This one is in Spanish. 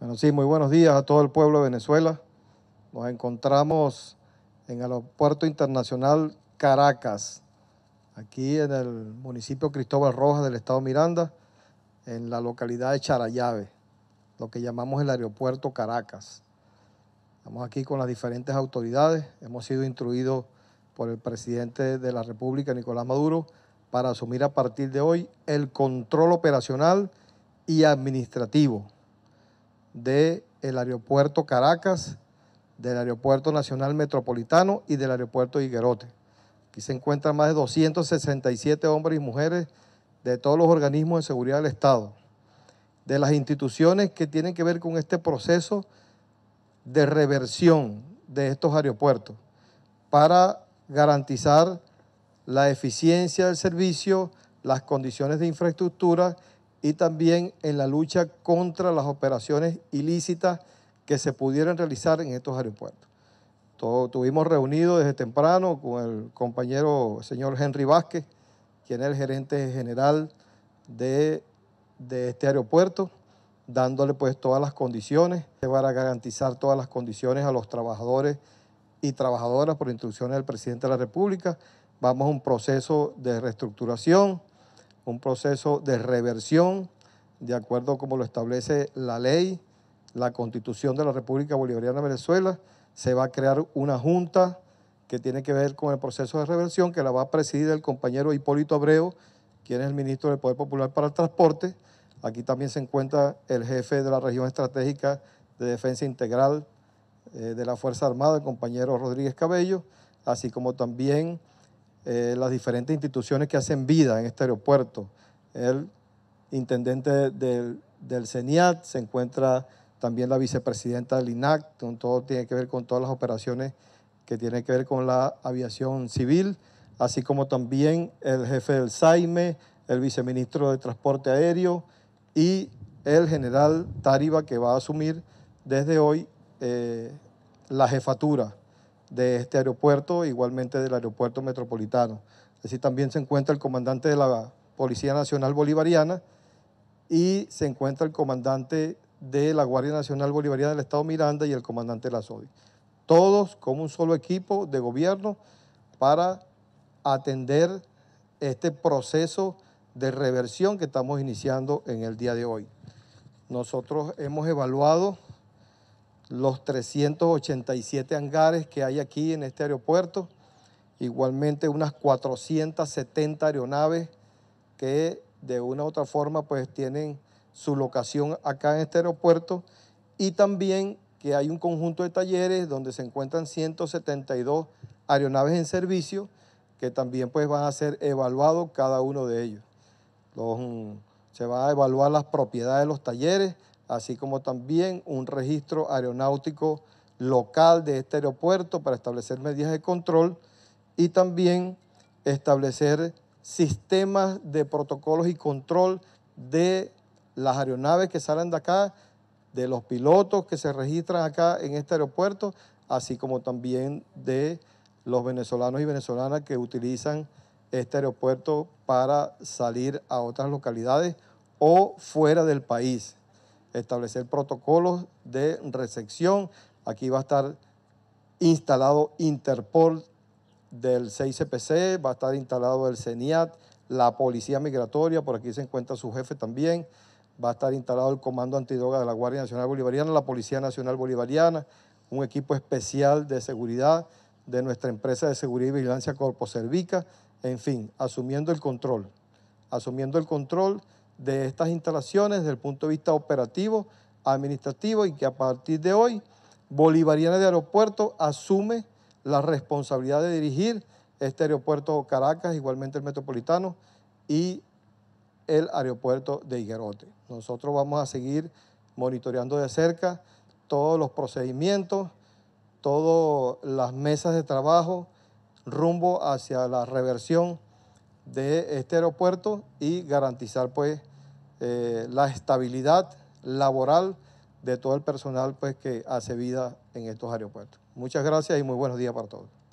Bueno, sí, muy buenos días a todo el pueblo de Venezuela. Nos encontramos en el Aeropuerto Internacional Caracas, aquí en el municipio Cristóbal Rojas del estado Miranda, en la localidad de Charayave, lo que llamamos el Aeropuerto Caracas. Estamos aquí con las diferentes autoridades. Hemos sido instruidos por el presidente de la República, Nicolás Maduro, para asumir a partir de hoy el control operacional y administrativo del el aeropuerto Caracas, del aeropuerto nacional metropolitano y del aeropuerto Higuerote. Aquí se encuentran más de 267 hombres y mujeres de todos los organismos de seguridad del Estado, de las instituciones que tienen que ver con este proceso de reversión de estos aeropuertos para garantizar la eficiencia del servicio, las condiciones de infraestructura y también en la lucha contra las operaciones ilícitas que se pudieran realizar en estos aeropuertos. tuvimos reunido desde temprano con el compañero señor Henry Vázquez, quien es el gerente general de, este aeropuerto, dándole pues todas las condiciones, eh, para a garantizar todas las condiciones a los trabajadores y trabajadoras por instrucciones del presidente de la República. Vamos a un proceso de reestructuración un proceso de reversión de acuerdo como lo establece la ley, la constitución de la República Bolivariana de Venezuela, se va a crear una junta que tiene que ver con el proceso de reversión, que la va a presidir el compañero Hipólito Abreu, quien es el ministro del Poder Popular para el Transporte. Aquí también se encuentra el jefe de la región estratégica de defensa integral eh, de la Fuerza Armada, el compañero Rodríguez Cabello, así como también eh, las diferentes instituciones que hacen vida en este aeropuerto. El intendente del, del CENIAT, se encuentra también la vicepresidenta del INAC, todo tiene que ver con todas las operaciones que tienen que ver con la aviación civil, así como también el jefe del SAIME, el viceministro de Transporte Aéreo y el general Tariba, que va a asumir desde hoy eh, la jefatura de este aeropuerto, igualmente del aeropuerto metropolitano. Así también se encuentra el comandante de la Policía Nacional Bolivariana y se encuentra el comandante de la Guardia Nacional Bolivariana del Estado Miranda y el comandante de la SODI. Todos como un solo equipo de gobierno para atender este proceso de reversión que estamos iniciando en el día de hoy. Nosotros hemos evaluado los 387 hangares que hay aquí en este aeropuerto, igualmente unas 470 aeronaves que de una u otra forma pues tienen su locación acá en este aeropuerto y también que hay un conjunto de talleres donde se encuentran 172 aeronaves en servicio que también pues van a ser evaluados cada uno de ellos. se va a evaluar las propiedades de los talleres, así como también un registro aeronáutico local de este aeropuerto para establecer medidas de control y también establecer sistemas de protocolos y control de las aeronaves que salen de acá, de los pilotos que se registran acá en este aeropuerto, así como también de los venezolanos y venezolanas que utilizan este aeropuerto para salir a otras localidades o fuera del país establecer protocolos de recepción. Aquí va a estar instalado Interpol del CICPC, e va a estar instalado el CENIAT, la Policía Migratoria, por aquí se encuentra su jefe también, va a estar instalado el Comando Antidroga de la Guardia Nacional Bolivariana, la Policía Nacional Bolivariana, un equipo especial de seguridad de nuestra empresa de seguridad y vigilancia Corpo Cervica, en fin, asumiendo el control, asumiendo el control de estas instalaciones desde el punto de vista operativo, administrativo y que a partir de hoy Bolivariana de Aeropuerto asume la responsabilidad de dirigir este aeropuerto Caracas, igualmente el metropolitano y el aeropuerto de Higuerote. Nosotros vamos a seguir monitoreando de cerca todos los procedimientos, todas las mesas de trabajo rumbo hacia la reversión de este aeropuerto y garantizar pues eh, la estabilidad laboral de todo el personal pues, que hace vida en estos aeropuertos. Muchas gracias y muy buenos días para todos.